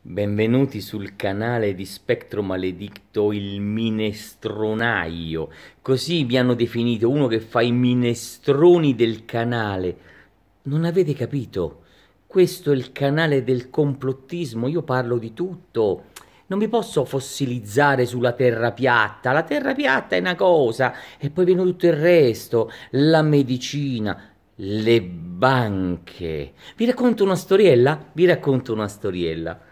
Benvenuti sul canale di Spettro Maledicto il minestronaio. Così mi hanno definito uno che fa i minestroni del canale. Non avete capito? Questo è il canale del complottismo, io parlo di tutto. Non mi posso fossilizzare sulla terra piatta. La terra piatta è una cosa e poi viene tutto il resto, la medicina, le banche. Vi racconto una storiella? Vi racconto una storiella.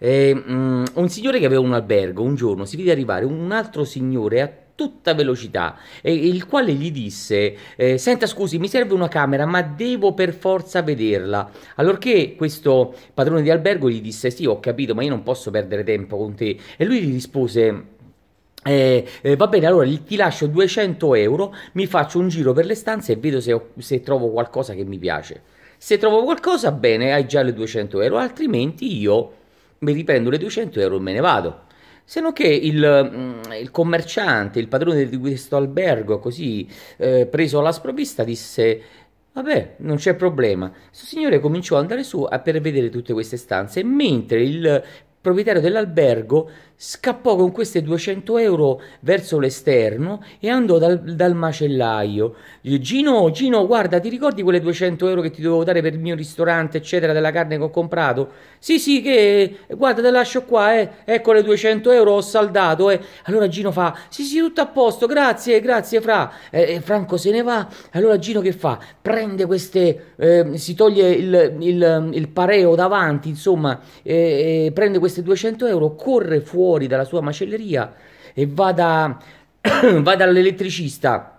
E, eh, um, mm, un signore che aveva un albergo un giorno si vide arrivare un altro signore a tutta velocità, e il quale gli disse: eh, Senta, scusi, mi serve una camera, ma devo per forza vederla. Allorché questo padrone di albergo gli disse: Sì, ho capito, ma io non posso perdere tempo con te. E lui gli rispose. Eh, eh, va bene, allora ti lascio 200 euro, mi faccio un giro per le stanze e vedo se, ho, se trovo qualcosa che mi piace. Se trovo qualcosa, bene, hai già le 200 euro, altrimenti io mi riprendo le 200 euro e me ne vado. Se non che il, mm, il commerciante, il padrone di questo albergo, così eh, preso alla sprovvista, disse Vabbè, non c'è problema. Questo signore cominciò ad andare su per vedere tutte queste stanze, mentre il proprietario dell'albergo scappò con queste 200 euro verso l'esterno e andò dal, dal macellaio. Gino, Gino, guarda, ti ricordi quelle 200 euro che ti dovevo dare per il mio ristorante, eccetera, della carne che ho comprato? Sì, sì, che guarda, te lascio qua, eh. ecco le 200 euro, ho saldato. Eh. Allora Gino fa, sì, sì, tutto a posto, grazie, grazie Fra. Eh, eh Franco se ne va. Allora Gino che fa? Prende queste, eh, si toglie il, il, il, pareo davanti, insomma, eh, prende queste questi 200 euro, corre fuori dalla sua macelleria e va, da, va dall'elettricista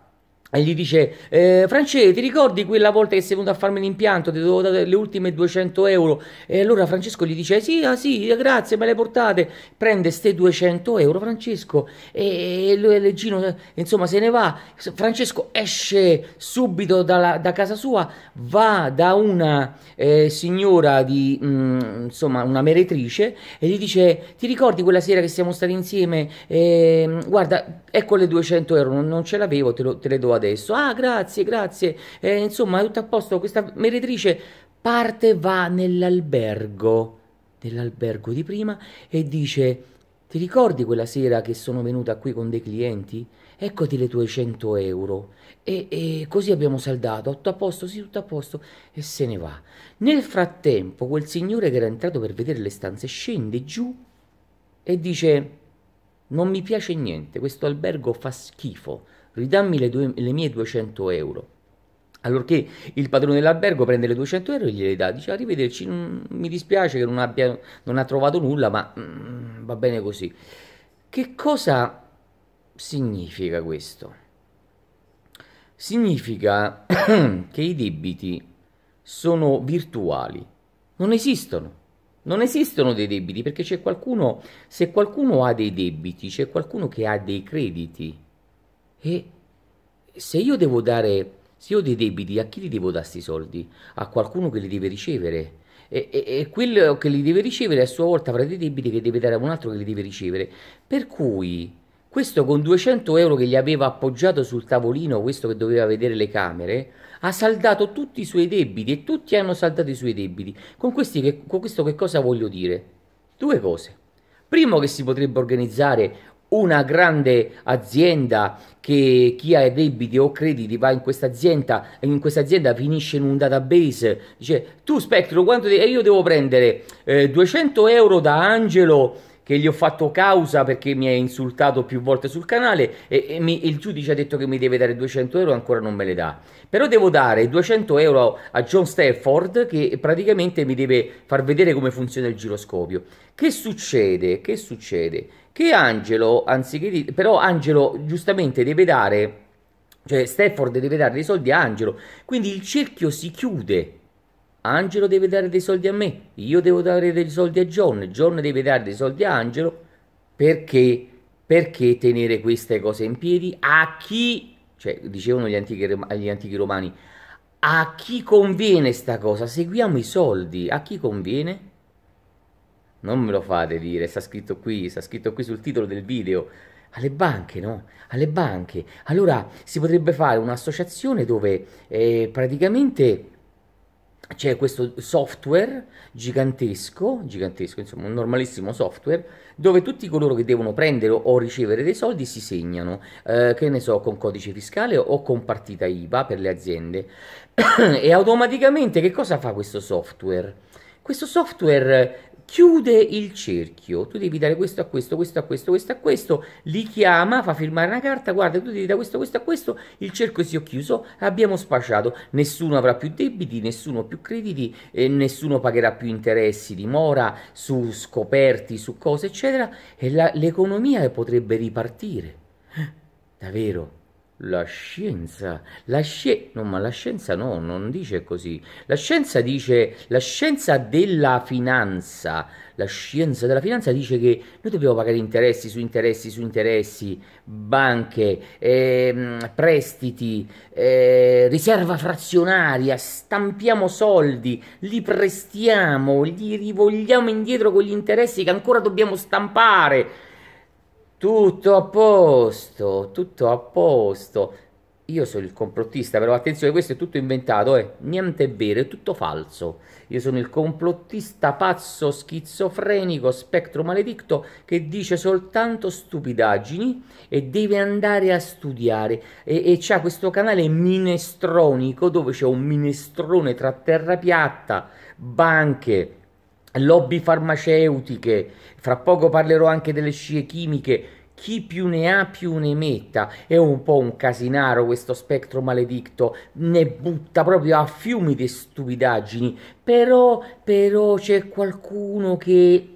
e gli dice, eh, Francesco, ti ricordi quella volta che sei venuto a farmi l'impianto? Ti dovevo dare le ultime 200 euro. E allora Francesco gli dice, sì, ah, sì, grazie, me le portate. Prende ste 200 euro, Francesco, e, e Gino, insomma, se ne va. Francesco esce subito dalla, da casa sua, va da una eh, signora, di, mh, mm, insomma, una meretrice, e gli dice, ti ricordi quella sera che siamo stati insieme? E, eh, guarda, ecco le 200 euro, non, non ce l'avevo, te, lo, te le do adesso. Ah, grazie, grazie. Eh, insomma, è tutto a posto. Questa meretrice parte, va nell'albergo, nell'albergo di prima e dice: Ti ricordi quella sera che sono venuta qui con dei clienti? Eccoti le tue 100 euro. E, e così abbiamo saldato. Tutto a posto? Sì, tutto a posto. E se ne va. Nel frattempo, quel signore che era entrato per vedere le stanze scende giù e dice: Non mi piace niente, questo albergo fa schifo ridammi le, due, le mie 200 euro. Allorché il padrone dell'albergo prende le 200 euro e gliele dà, dice arrivederci, mi dispiace che non, abbia, non ha trovato nulla, ma mm, va bene così. Che cosa significa questo? Significa che i debiti sono virtuali, non esistono. Non esistono dei debiti perché c'è qualcuno, se qualcuno ha dei debiti, c'è qualcuno che ha dei crediti e se io devo dare, se io ho dei debiti, a chi li devo dare questi soldi? A qualcuno che li deve ricevere. E, e, e, quello che li deve ricevere a sua volta avrà dei debiti che deve dare a un altro che li deve ricevere. Per cui questo con 200 euro che gli aveva appoggiato sul tavolino, questo che doveva vedere le camere, ha saldato tutti i suoi debiti e tutti hanno saldato i suoi debiti. Con, questi che, con questo che cosa voglio dire? Due cose. Primo che si potrebbe organizzare una grande azienda che chi ha debiti o crediti va in questa azienda e in questa azienda finisce in un database dice tu Spectro quanto e io devo prendere eh, 200 euro da Angelo che gli ho fatto causa perché mi ha insultato più volte sul canale e, e mi, il giudice ha detto che mi deve dare 200 euro ancora non me le dà però devo dare 200 euro a John Stafford che praticamente mi deve far vedere come funziona il giroscopio che succede che succede che Angelo, anziché di, però Angelo giustamente deve dare, cioè Stafford deve dare dei soldi a Angelo, quindi il cerchio si chiude. Angelo deve dare dei soldi a me, io devo dare dei soldi a John, John deve dare dei soldi a Angelo, perché? Perché tenere queste cose in piedi? A chi, cioè dicevano gli antichi, gli antichi romani, a chi conviene sta cosa? Seguiamo i soldi, a chi conviene? Non me lo fate dire, sta scritto qui, sta scritto qui sul titolo del video. Alle banche, no? Alle banche. Allora si potrebbe fare un'associazione dove eh, praticamente c'è questo software gigantesco, gigantesco, insomma, un normalissimo software, dove tutti coloro che devono prendere o ricevere dei soldi si segnano, eh, che ne so, con codice fiscale o con partita IVA per le aziende. e automaticamente che cosa fa questo software? Questo software chiude il cerchio. Tu devi dare questo a questo, questo a questo, questo a questo, li chiama, fa firmare una carta, guarda, tu devi dare questo, questo a questo, il cerchio si è chiuso, abbiamo spacciato, nessuno avrà più debiti, nessuno più crediti, e eh, nessuno pagherà più interessi di mora su scoperti, su cose, eccetera, e la, l'economia potrebbe ripartire. Davvero? La scienza, la scienza, no, ma la scienza no, non dice così. La scienza dice, la scienza della finanza, la scienza della finanza dice che noi dobbiamo pagare interessi su interessi su interessi, banche, ehm, prestiti, eh, riserva frazionaria, stampiamo soldi, li prestiamo, li rivolgiamo indietro con gli interessi che ancora dobbiamo stampare tutto a posto, tutto a posto. Io sono il complottista, però attenzione, questo è tutto inventato, eh. Niente è vero, è tutto falso. Io sono il complottista pazzo, schizofrenico, spettro maledicto che dice soltanto stupidaggini e deve andare a studiare. E, e c'ha questo canale minestronico dove c'è un minestrone tra terra piatta, banche, lobby farmaceutiche, fra poco parlerò anche delle scie chimiche, chi più ne ha più ne metta, è un po' un casinaro questo spettro maledicto, ne butta proprio a fiumi di stupidaggini, però, però c'è qualcuno che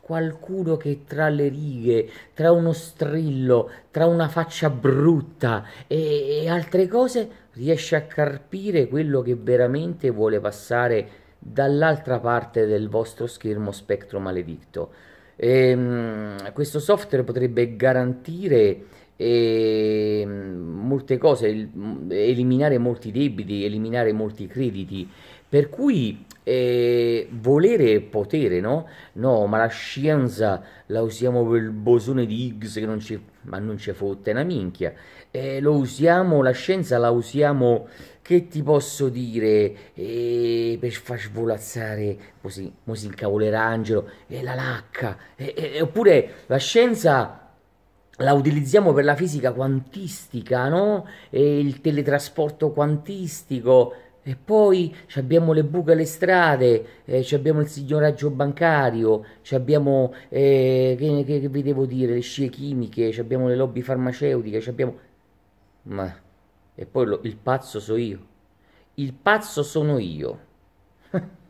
qualcuno che tra le righe, tra uno strillo, tra una faccia brutta e, e, altre cose riesce a carpire quello che veramente vuole passare dall'altra parte del vostro schermo spettro maledetto. E, ehm, questo software potrebbe garantire e ehm, molte cose, eliminare molti debiti, eliminare molti crediti, per cui eh, volere e potere, no? No, ma la scienza la usiamo per il bosone di Higgs che non ci, ma non ci fotte una minchia, eh, lo usiamo, la scienza la usiamo, che ti posso dire, eh, per far svolazzare, così, mo si incavolerà Angelo, e eh, la lacca, eh, eh, oppure la scienza la utilizziamo per la fisica quantistica, no? E il teletrasporto quantistico. E poi abbiamo le buche alle strade, eh, abbiamo il signoraggio bancario, abbiamo, eh, che, che, vi devo dire, le scie chimiche, abbiamo le lobby farmaceutiche, abbiamo... Ma... E poi lo, il pazzo sono io. Il pazzo sono io.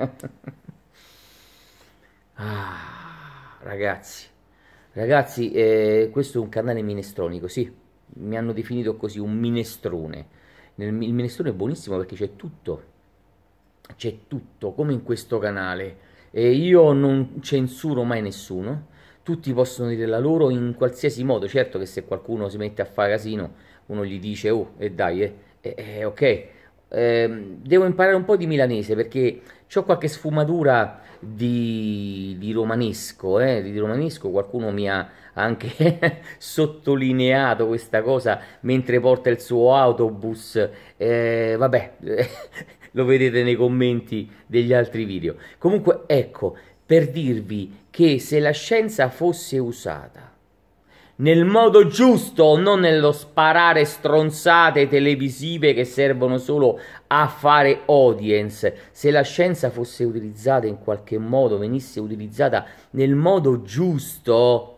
ah, ragazzi, Ragazzi, eh, questo è un canale minestronico, sì, mi hanno definito così, un minestrone. Nel, il minestrone è buonissimo perché c'è tutto, c'è tutto, come in questo canale. E io non censuro mai nessuno, tutti possono dire la loro in qualsiasi modo, certo che se qualcuno si mette a fare casino, uno gli dice, oh, e eh dai, eh, eh, eh ok, Ehm, devo imparare un po' di milanese perché ho qualche sfumatura di, di romanesco, eh, di romanesco, qualcuno mi ha anche sottolineato questa cosa mentre porta il suo autobus, eh, vabbè, lo vedete nei commenti degli altri video. Comunque ecco, per dirvi che se la scienza fosse usata nel modo giusto, non nello sparare stronzate televisive che servono solo a fare audience. Se la scienza fosse utilizzata in qualche modo, venisse utilizzata nel modo giusto,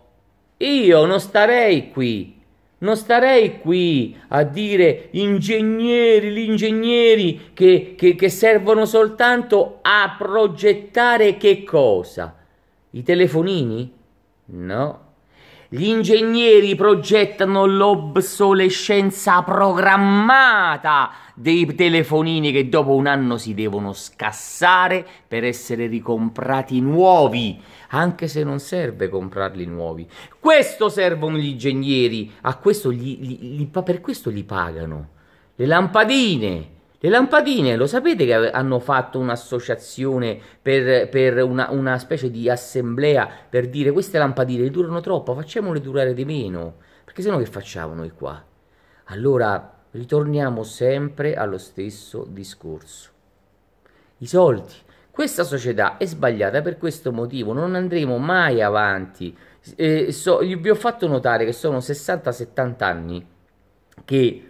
io non starei qui. Non starei qui a dire ingegneri, gli ingegneri che, che, che servono soltanto a progettare che cosa? I telefonini? No gli ingegneri progettano l'obsolescenza programmata dei telefonini che dopo un anno si devono scassare per essere ricomprati nuovi, anche se non serve comprarli nuovi. Questo servono gli ingegneri, questo gli, gli, gli, per questo li pagano. Le lampadine, le lampadine, lo sapete che hanno fatto un'associazione per, per una, una, specie di assemblea per dire queste lampadine durano troppo, facciamole durare di meno, perché sennò che facciamo noi qua? Allora ritorniamo sempre allo stesso discorso. I soldi. Questa società è sbagliata per questo motivo, non andremo mai avanti. Eh, so, vi ho fatto notare che sono 60-70 anni che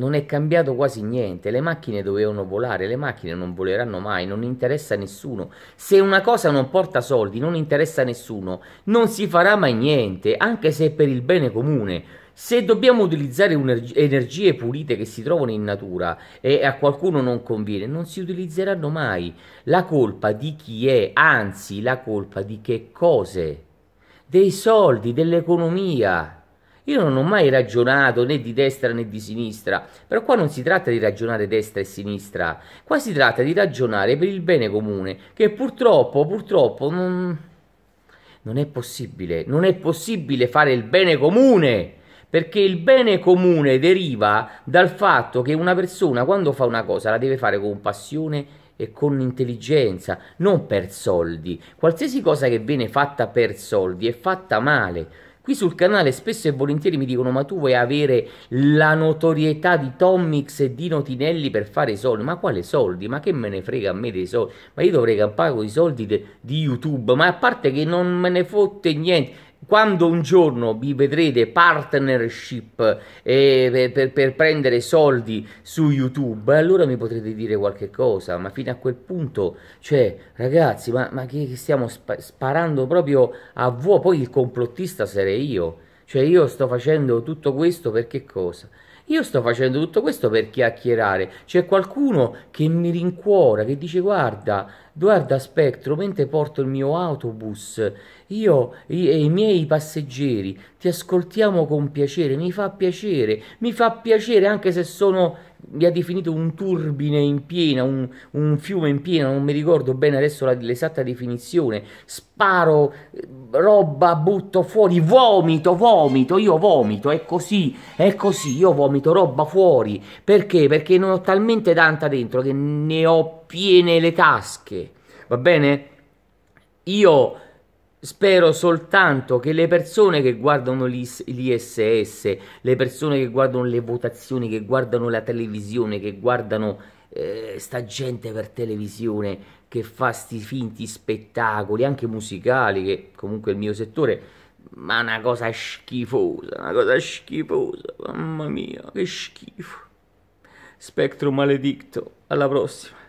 non è cambiato quasi niente, le macchine dovevano volare, le macchine non voleranno mai, non interessa a nessuno. Se una cosa non porta soldi, non interessa a nessuno, non si farà mai niente, anche se è per il bene comune. Se dobbiamo utilizzare energie pulite che si trovano in natura e a qualcuno non conviene, non si utilizzeranno mai. La colpa di chi è, anzi la colpa di che cose? Dei soldi, dell'economia. Io non ho mai ragionato né di destra né di sinistra, però qua non si tratta di ragionare destra e sinistra, qua si tratta di ragionare per il bene comune, che purtroppo, purtroppo non, non è possibile, non è possibile fare il bene comune perché il bene comune deriva dal fatto che una persona quando fa una cosa la deve fare con passione e con intelligenza, non per soldi. Qualsiasi cosa che viene fatta per soldi è fatta male. Qui sul canale spesso e volentieri mi dicono ma tu vuoi avere la notorietà di Tommix e di Notinelli per fare soldi? Ma quale soldi? Ma che me ne frega a me dei soldi? Ma io dovrei campare con i soldi de- di YouTube, ma a parte che non me ne fotte niente quando un giorno vi vedrete partnership eh, per, per, prendere soldi su YouTube, allora mi potrete dire qualche cosa, ma fino a quel punto, cioè, ragazzi, ma, ma che, che, stiamo spa sparando proprio a vuoto, poi il complottista sarei io, cioè io sto facendo tutto questo per che cosa? Io sto facendo tutto questo per chiacchierare. C'è qualcuno che mi rincuora, che dice guarda, guarda Spectro, mentre porto il mio autobus, io e i miei passeggeri ti ascoltiamo con piacere, mi fa piacere, mi fa piacere anche se sono mi ha definito un turbine in piena, un, un fiume in piena, non mi ricordo bene adesso la, l'esatta definizione, sparo, eh, roba, butto fuori, vomito, vomito, io vomito, è così, è così, io vomito roba fuori, perché? Perché non ho talmente tanta dentro che ne ho piene le tasche, va bene? Io Spero soltanto che le persone che guardano l'ISS, le persone che guardano le votazioni, che guardano la televisione, che guardano eh, sta gente per televisione che fa sti finti spettacoli, anche musicali, che comunque è il mio settore, ma una cosa schifosa, una cosa schifosa, mamma mia, che schifo. Spectro maledicto, alla prossima.